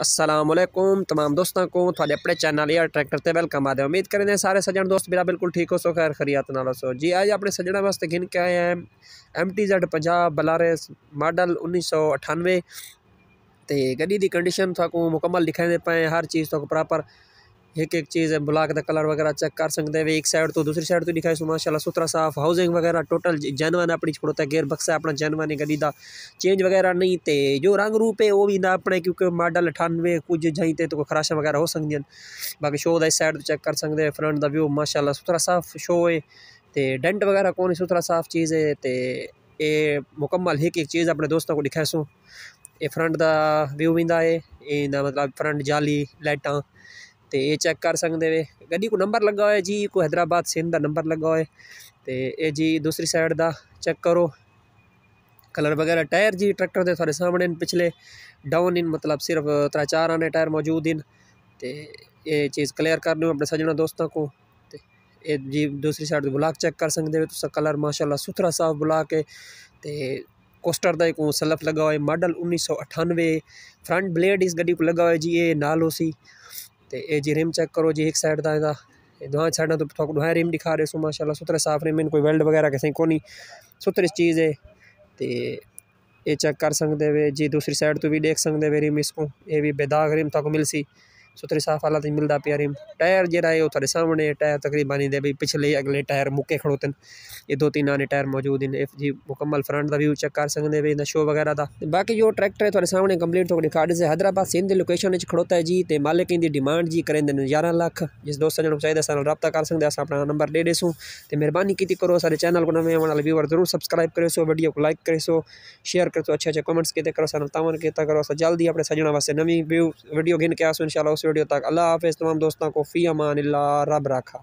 असलम तमाम दोस्तों को थोड़े अपने चैनल या ट्रैक्टर से वेलकम आदे उम्मीद करें सारे सजन दोस्त मेरा बिल्कुल ठीक हो सो खैर खरियात ना सो जी आज अपने सजन वास्ते गिन के आए हैं M T Z Punjab Belarus model उन्नीस सौ अठानवे तो गड्डी की कंडीशन थोड़ा मुकम्मल दिखाई दे पाए हर चीज़ तो प्रॉपर एक एक चीज़ है ब्लॉक का कलर वगैरह चेक कर सकते हैं एक साइड तो दूसरी साइड तो दिखाई सो माशाला सुथरा साफ हाउसिंग वगैरह टोटल जानवान अपनी छोड़ता तो है गेयर बक्सा अपना जानवान गली का चेंज वगैरह नहीं तो जो रंग रूप है वो भी ना अपने क्योंकि मॉडल अठानवे कुछ जहीं तो कोई खराशा वगैरह हो सकती हैं बाकी शो का इस साइड तो चेक कर सकते हैं फ्रंट का व्यू माशाला सुथरा साफ शो है तो डेंट वगैरह कौन सुथरा साफ चीज़ है तो ये मुकम्मल एक एक चीज़ अपने दोस्तों को दिखाए सो ये फ्रंट का व्यू भी है मतलब फ्रंट जाली लाइटा चैक कर सकते वे गड्डी को नंबर लगा हुआ है जी को हैदराबाद सिंध का नंबर लगा हुआ है तो ये जी दूसरी साइड का चैक करो कलर वगैरह टायर जी ट्रैक्टर के थोड़े सामने पिछले डाउन इन मतलब सिर्फ त्रै चार आने टायर मौजूद इन तो ये चीज़ क्लियर करनी अपने सजना दोस्तों को तो ये जी दूसरी साइड ब्लाक चेक कर सकते हो तुस कलर माशाला सुथरा साफ ब्लाक है तो कोस्टर का एक सलफ लगा हुआ है मॉडल उन्नीस सौ अठानवे फ्रंट ब्लेड इस गड्डी को लगा हुआ है जी ये नाल उसी ਤੇ ਇਹ ਜੀ ਰਿਮ ਚੈੱਕ ਕਰੋ ਜੀ ਇੱਕ ਸਾਈਡ ਦਾ ਇਹਦਾ ਦੋਹਾਂ ਸਾਈਡਾਂ ਤੋਂ ਤੁਹਾਨੂੰ ਦੋਹਾਂ ਰਿਮ ਦਿਖਾ ਰਹੇ ਸੋ ਮਾਸ਼ਾਅੱਲਾ ਸੁਤਰੇ ਸਾਫ ਰਿਮ ਮੈਨੂੰ ਕੋਈ ਵੈਲਡ ਵਗੈਰਾ ਕਿਸੇ ਕੋ ਨਹੀਂ ਸੁਤਰੇ ਚੀਜ਼ ਹੈ ਤੇ ਇਹ ਚੈੱਕ ਕਰ ਸਕਦੇ ਵੇ ਜੀ ਦੂਸਰੀ ਸਾਈਡ ਤੋਂ ਵੀ ਦੇਖ ਸਕਦੇ ਵੇ ਰਿਮ ਇਸ ਕੋ ਇਹ ਵੀ ਬੇਦਾਗ ਰਿਮ ਤੁਹਾਨੂੰ ਮਿਲ ਸੀ ਸੋ ਤੇਰੇ ਸਾਫ ਹਾਲਾਤ ਹੀ ਮਿਲਦਾ ਪਿਆਰੇ ਟਾਇਰ ਜਿਹੜਾ ਹੈ ਉਹ ਤੁਹਾਡੇ ਸਾਹਮਣੇ ਹੈ ਟਾਇਰ ਤਕਰੀਬਨ ਇਹਦੇ ਵੀ ਪਿਛਲੇ ਅਗਲੇ ਟਾਇਰ ਮੁੱਕੇ ਖੜੋਤਨ ਇਹ ਦੋ ਤਿੰਨ ਨੇ ਟਾਇਰ ਮੌਜੂਦ ਨੇ ਐਫ ਜੀ ਮੁਕੰਮਲ ਫਰੰਟ ਦਾ ਵੀ ਚੈੱਕ ਕਰ ਸਕਦੇ ਵੇ ਇਹਦਾ ਸ਼ੋ ਵਗੈਰਾ ਦਾ ਬਾਕੀ ਜੋ ਟਰੈਕਟਰ ਹੈ ਤੁਹਾਡੇ ਸਾਹਮਣੇ ਕੰਪਲੀਟ ਤੁਹਾਡੇ ਕਾਰਡ ਸੇ ਹਦਰਾਬਾਦ ਸਿੰਧ ਦੀ ਲੋਕੇਸ਼ਨ ਵਿੱਚ ਖੜੋਤਾ ਹੈ ਜੀ ਤੇ ਮਾਲਕ ਦੀ ਡਿਮਾਂਡ ਜੀ ਦੇ ਨੇ 11 ਲੱਖ ਜਿਸ ਦੋਸਤਾਂ ਨੂੰ ਚਾਹੀਦਾ ਸਾਨੂੰ ਰਾਬਤਾ ਕਰ ਸਕਦੇ ਆ ਆਪਣਾ ਨੰਬਰ ਦੇ ਦੇਸੂ ਤੇ ਮਿਹਰਬਾਨੀ ਕੀਤੀ ਕਰੋ ਸਾਡੇ ਚੈਨਲ ਕੋ ਨਵੇਂ ਆਉਣ ਵਾਲੇ ਵੀਵਰ ਜ਼ਰੂਰ ਸਬਸਕ੍ਰਾਈਬ ਕਰਿਓ ਸੋ ਵੀਡੀਓ ਨੂੰ ਲਾਈਕ ਕਰਿਓ ਸੋ ਸ਼ੇਅਰ ਕਰਿਓ ਅੱਛੇ ਅੱਛੇ ਕਮੈਂਟਸ ਕੀਤੇ ਕਰੋ ਸਾਨੂੰ ਮਨ ਕੀਤਾ ਕਰੋ ਸੋ ਜਲਦੀ ਆਪਣੇ ਸਜਣਾ ਵਾਸਤੇ ਨਵੀਂ ਵੀਡੀਓ ਗਿਨ ਕੇ ਆਸੋ ਇਨਸ਼ਾਅੱਲਾ इस वीडियो तक अल्लाह हाफ़ तमाम दोस्तों को फ़ी अमान ला रब रखा